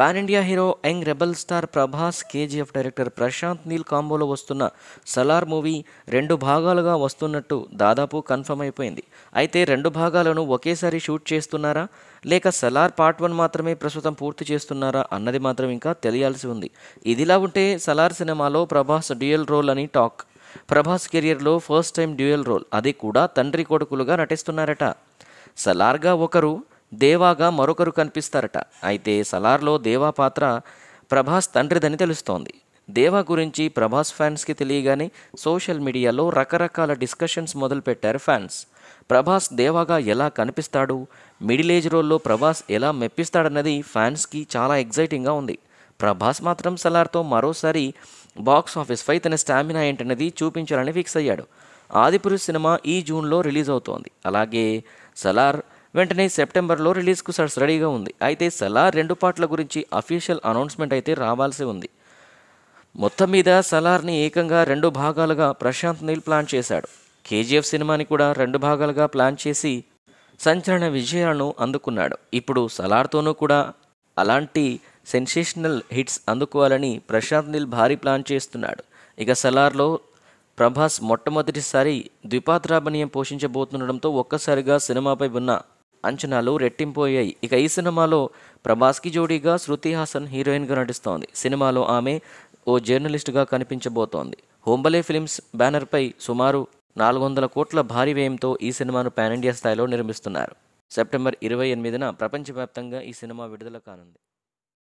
pan India hero young rebel star Prabhas KGF director Prashanth Neel కాంబోలో వస్తున్న Salaar movie రెండు భాగాలుగా వస్తున్నట్టు దాదాపు కన్ఫర్మ్ అయిపోయింది అయితే రెండు భాగాలను ఒకేసారి షూట్ చేస్తున్నారా లేక సలార్ పార్ట్ వన్ మాత్రమే ప్రస్తుతం పూర్తి చేస్తున్నారా అన్నది మాత్రం ఇంకా తెలియాల్సి ఉంది ఇదిలా ఉంటే సలార్ సినిమాలో ప్రభాస్ డ్యూయల్ రోల్ అని టాక్ ప్రభాస్ కెరియర్లో ఫస్ట్ టైం డ్యూయల్ రోల్ అది కూడా తండ్రి కొడుకులుగా నటిస్తున్నారట సలార్గా ఒకరు దేవాగా మరొకరు కనిపిస్తారట అయితే సలార్లో దేవా పాత్ర ప్రభాస్ తండ్రిదని తెలుస్తోంది దేవా గురించి ప్రభాస్ ఫ్యాన్స్కి తెలియగానే సోషల్ మీడియాలో రకరకాల డిస్కషన్స్ మొదలుపెట్టారు ఫ్యాన్స్ ప్రభాస్ దేవాగా ఎలా కనిపిస్తాడు మిడిల్ ఏజ్ రోల్లో ప్రభాస్ ఎలా మెప్పిస్తాడన్నది ఫ్యాన్స్కి చాలా ఎగ్జైటింగ్గా ఉంది ప్రభాస్ మాత్రం సలార్తో మరోసారి బాక్స్ పై తన స్టామినా ఏంటన్నది చూపించాలని ఫిక్స్ అయ్యాడు ఆదిపురుష్ సినిమా ఈ జూన్లో రిలీజ్ అవుతోంది అలాగే సలార్ వెంటనే సెప్టెంబర్లో రిలీజ్కు సర్స్ రెడీగా ఉంది అయితే సలార్ రెండు పాటల గురించి అఫీషియల్ అనౌన్స్మెంట్ అయితే రావాల్సి ఉంది మొత్తం మీద సలార్ని ఏకంగా రెండు భాగాలుగా ప్రశాంత్ నీల్ ప్లాన్ చేశాడు కేజీఎఫ్ సినిమాని కూడా రెండు భాగాలుగా ప్లాన్ చేసి సంచలన విజయాలను అందుకున్నాడు ఇప్పుడు సలార్తోనూ కూడా అలాంటి సెన్సేషనల్ హిట్స్ అందుకోవాలని ప్రశాంత్ నీల్ భారీ ప్లాన్ చేస్తున్నాడు ఇక సలార్లో ప్రభాస్ మొట్టమొదటిసారి ద్విపాత్రాభినయం పోషించబోతుండడంతో ఒక్కసారిగా సినిమాపై ఉన్న అంచనాలు రెట్టింపోయాయి ఇక ఈ సినిమాలో ప్రభాస్కి జోడీగా శృతి హాసన్ హీరోయిన్గా నటిస్తోంది సినిమాలో ఆమె ఓ జర్నలిస్ట్గా కనిపించబోతోంది హోంబలే ఫిలిమ్స్ బ్యానర్పై సుమారు నాలుగు వందల కోట్ల భారీ వ్యయంతో ఈ సినిమాను పాన్ ఇండియా స్థాయిలో నిర్మిస్తున్నారు సెప్టెంబర్ ఇరవై ఎనిమిదిన ప్రపంచవ్యాప్తంగా ఈ సినిమా విడుదల కానుంది